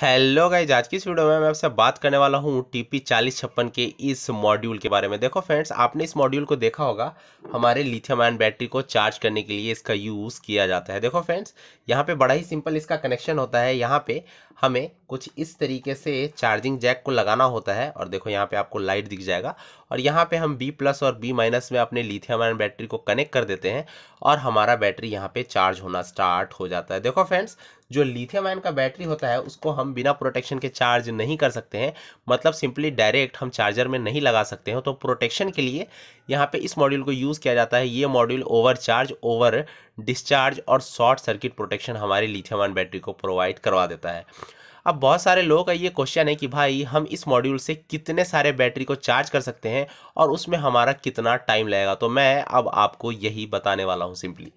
hello guys आज की इस वीडियो में मैं आपसे बात करने वाला हूँ टी पी चालीस छप्पन के इस मॉड्यूल के बारे में देखो फ्रेंड्स आपने इस मॉड्यूल को देखा होगा हमारे लिथियम आयन बैटरी को चार्ज करने के लिए इसका यूज़ किया जाता है देखो फ्रेंड्स यहाँ पे बड़ा ही सिंपल इसका कनेक्शन होता है यहाँ पे हमें कुछ इस तरीके से चार्जिंग जैक को लगाना होता है और देखो यहाँ पे आपको लाइट दिख जाएगा और यहाँ पे हम बी प्लस और बी माइनस में अपने लिथियम आयन बैटरी को कनेक्ट कर देते हैं और हमारा बैटरी यहाँ पे चार्ज होना स्टार्ट हो जाता है देखो फ्रेंड्स जो लिथियम आयन का बैटरी होता है उसको हम बिना प्रोटेक्शन के चार्ज नहीं कर सकते हैं मतलब सिंपली डायरेक्ट हम चार्जर में नहीं लगा सकते हैं तो प्रोटेक्शन के लिए यहाँ पे इस मॉड्यूल को यूज़ किया जाता है ये module over charge over discharge और शॉर्ट सर्किट प्रोटेक्शन हमारी लिथियम आयन बैटरी को प्रोवाइड करवा देता है अब बहुत सारे लोगों का ये क्वेश्चन है कि भाई हम इस मॉड्यूल से कितने सारे बैटरी को चार्ज कर सकते हैं और उसमें हमारा कितना टाइम लगेगा तो मैं अब आपको यही बताने वाला हूँ सिंपली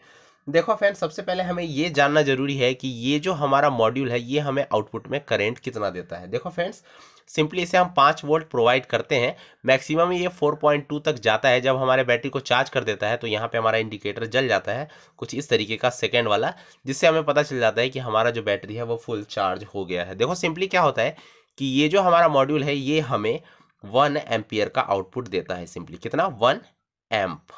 देखो फैन सबसे पहले हमें ये जानना जरूरी है कि ये जो हमारा मॉड्यूल है ये हमें आउटपुट में करेंट कितना देता है देखो फ्रेंड्स सिंपली इसे हम पाँच वोल्ट प्रोवाइड करते हैं मैक्सिमम ये फोर पॉइंट टू तक जाता है जब हमारे बैटरी को चार्ज कर देता है तो यहाँ पे हमारा इंडिकेटर जल जाता है कुछ इस तरीके का सेकेंड वाला जिससे हमें पता चल जाता है कि हमारा जो बैटरी है वो फुल चार्ज हो गया है देखो सिंपली क्या होता है कि ये जो हमारा मॉड्यूल है ये हमें वन एम्पियर का आउटपुट देता है सिंपली कितना वन एम्प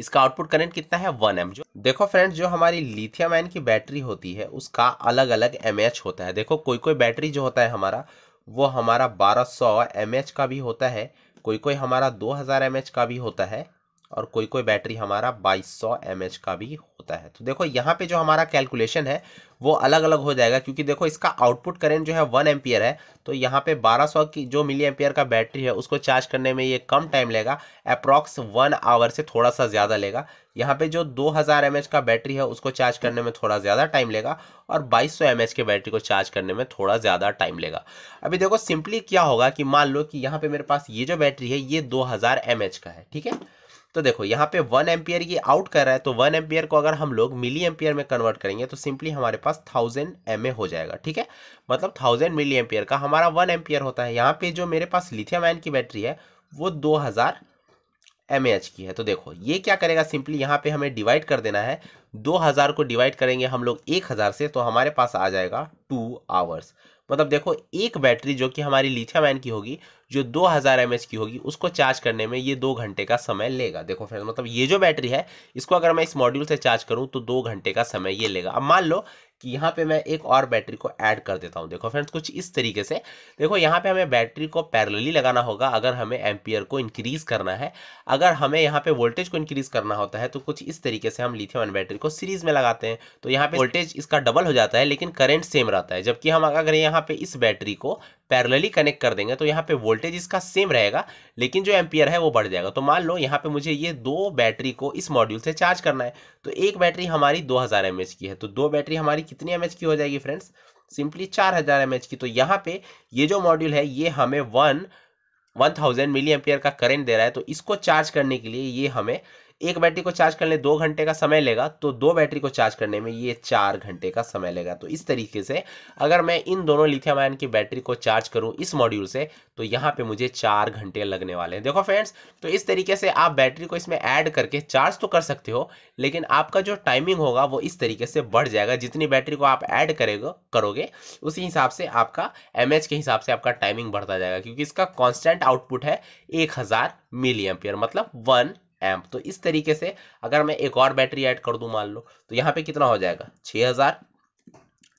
इसका आउटपुट करंट कितना है वन एम जो देखो फ्रेंड्स जो हमारी लिथियम आयन की बैटरी होती है उसका अलग अलग एम होता है देखो कोई कोई बैटरी जो होता है हमारा वो हमारा 1200 सौ का भी होता है कोई कोई हमारा 2000 एमएच का भी होता है और कोई कोई बैटरी हमारा 2200 सौ का भी होता है तो देखो यहाँ पे जो हमारा कैलकुलेशन है वो अलग अलग हो जाएगा क्योंकि देखो इसका आउटपुट करेंट जो है वन एम्पियर है तो यहाँ पे 1200 की जो मिली एम्पियर का बैटरी है उसको चार्ज करने में ये कम टाइम लेगा अप्रॉक्स वन आवर से थोड़ा सा ज़्यादा लेगा यहाँ पे जो 2000 हज़ार का बैटरी है उसको चार्ज करने में थोड़ा ज़्यादा टाइम लेगा और 2200 सौ की बैटरी को चार्ज करने में थोड़ा ज़्यादा टाइम लेगा अभी देखो सिंपली क्या होगा कि मान लो कि यहाँ पे मेरे पास ये जो बैटरी है ये 2000 हज़ार का है ठीक है तो देखो यहाँ पे वन एम्पियर की आउट कर रहा है तो वन एम्पियर को अगर हम लोग मिली एम्पियर में कन्वर्ट करेंगे तो सिंपली हमारे पास थाउजेंड एम हो जाएगा ठीक है मतलब थाउजेंड मिली एम्पियर का हमारा वन एम्पियर होता है यहाँ पे जो मेरे पास लिथियम आयन की बैटरी है वो दो हज़ार एम की है तो देखो ये क्या करेगा सिंपली यहाँ पे हमें डिवाइड कर देना है 2000 को डिवाइड करेंगे हम लोग 1000 से तो हमारे पास आ जाएगा टू आवर्स मतलब देखो एक बैटरी जो कि हमारी लिथियम आयन की होगी जो 2000 हज़ार की होगी उसको चार्ज करने में ये दो घंटे का समय लेगा देखो फ्रेंड्स मतलब ये जो बैटरी है इसको अगर मैं इस मॉड्यूल से चार्ज करूँ तो दो घंटे का समय ये लेगा अब मान लो कि यहाँ पे मैं एक और बैटरी को ऐड कर देता हूँ देखो फ्रेंड्स कुछ इस तरीके से देखो यहाँ पे हमें बैटरी को पैरेलली लगाना होगा अगर हमें एम्पियर को इंक्रीज़ करना है अगर हमें यहाँ पे वोल्टेज को इंक्रीज़ करना होता है तो कुछ इस तरीके से हम लिथियम आयन बैटरी को सीरीज़ में लगाते हैं तो यहाँ पे वोल्टेज इसका डबल हो जाता है लेकिन करेंट सेम रहता है जबकि हम अगर यहाँ पे इस बैटरी को पैरेलली कनेक्ट कर देंगे तो यहाँ पे वोल्टेज इसका सेम रहेगा लेकिन जो एम्पियर है वो बढ़ जाएगा तो मान लो यहाँ पे मुझे ये दो बैटरी को इस मॉड्यूल से चार्ज करना है तो एक बैटरी हमारी दो हज़ार एम की है तो दो बैटरी हमारी कितनी एम की हो जाएगी फ्रेंड्स सिंपली चार हज़ार की तो यहाँ पे ये जो मॉड्यूल है ये हमें one one thousand milli ampere का करंट दे रहा है तो इसको चार्ज करने के लिए ये हमें एक बैटरी को चार्ज करने दो घंटे का समय लेगा तो दो बैटरी को चार्ज करने में ये चार घंटे का समय लेगा तो इस तरीके से अगर मैं इन दोनों लिथियम आयन की बैटरी को चार्ज करूँ इस मॉड्यूल से तो यहाँ पे मुझे चार घंटे लगने वाले हैं देखो फ्रेंड्स तो इस तरीके से आप बैटरी को इसमें ऐड करके चार्ज तो कर सकते हो लेकिन आपका जो टाइमिंग होगा वो इस तरीके से बढ़ जाएगा जितनी बैटरी को आप ऐड करेगा करोगे उसी हिसाब से आपका एम के हिसाब से आपका टाइमिंग बढ़ता जाएगा क्योंकि इसका कॉन्स्टेंट आउटपुट है एक हज़ार मिली एम्पियर मतलब वन एम्प तो इस तरीके से अगर मैं एक और बैटरी ऐड कर दूं मान लो तो यहाँ पे कितना हो जाएगा 6000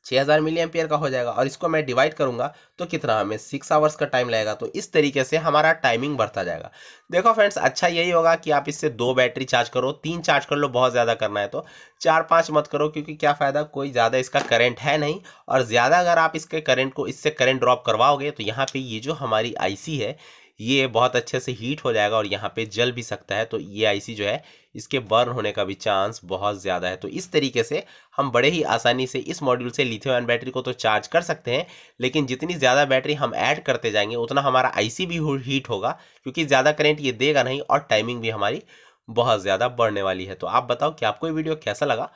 6000 मिली एम्पियर का हो जाएगा और इसको मैं डिवाइड करूंगा तो कितना हमें सिक्स आवर्स का टाइम लगेगा तो इस तरीके से हमारा टाइमिंग बढ़ता जाएगा देखो फ्रेंड्स अच्छा यही होगा कि आप इससे दो बैटरी चार्ज करो तीन चार्ज कर लो बहुत ज़्यादा करना है तो चार पाँच मत करो क्योंकि क्या फ़ायदा कोई ज़्यादा इसका करंट है नहीं और ज़्यादा अगर आप इसके करंट को इससे करंट ड्रॉप करवाओगे तो यहाँ पर ये जो हमारी आई है ये बहुत अच्छे से हीट हो जाएगा और यहाँ पे जल भी सकता है तो ये आईसी जो है इसके बर्न होने का भी चांस बहुत ज़्यादा है तो इस तरीके से हम बड़े ही आसानी से इस मॉड्यूल से लिथियम आयन बैटरी को तो चार्ज कर सकते हैं लेकिन जितनी ज़्यादा बैटरी हम ऐड करते जाएंगे उतना हमारा आईसी भी हीट होगा क्योंकि ज़्यादा करेंट ये देगा नहीं और टाइमिंग भी हमारी बहुत ज़्यादा बढ़ने वाली है तो आप बताओ कि आपको ये वीडियो कैसा लगा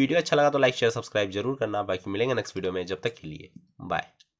वीडियो अच्छा लगा तो लाइक शेयर सब्सक्राइब जरूर करना बाकी मिलेंगे नेक्स्ट वीडियो में जब तक के लिए बाय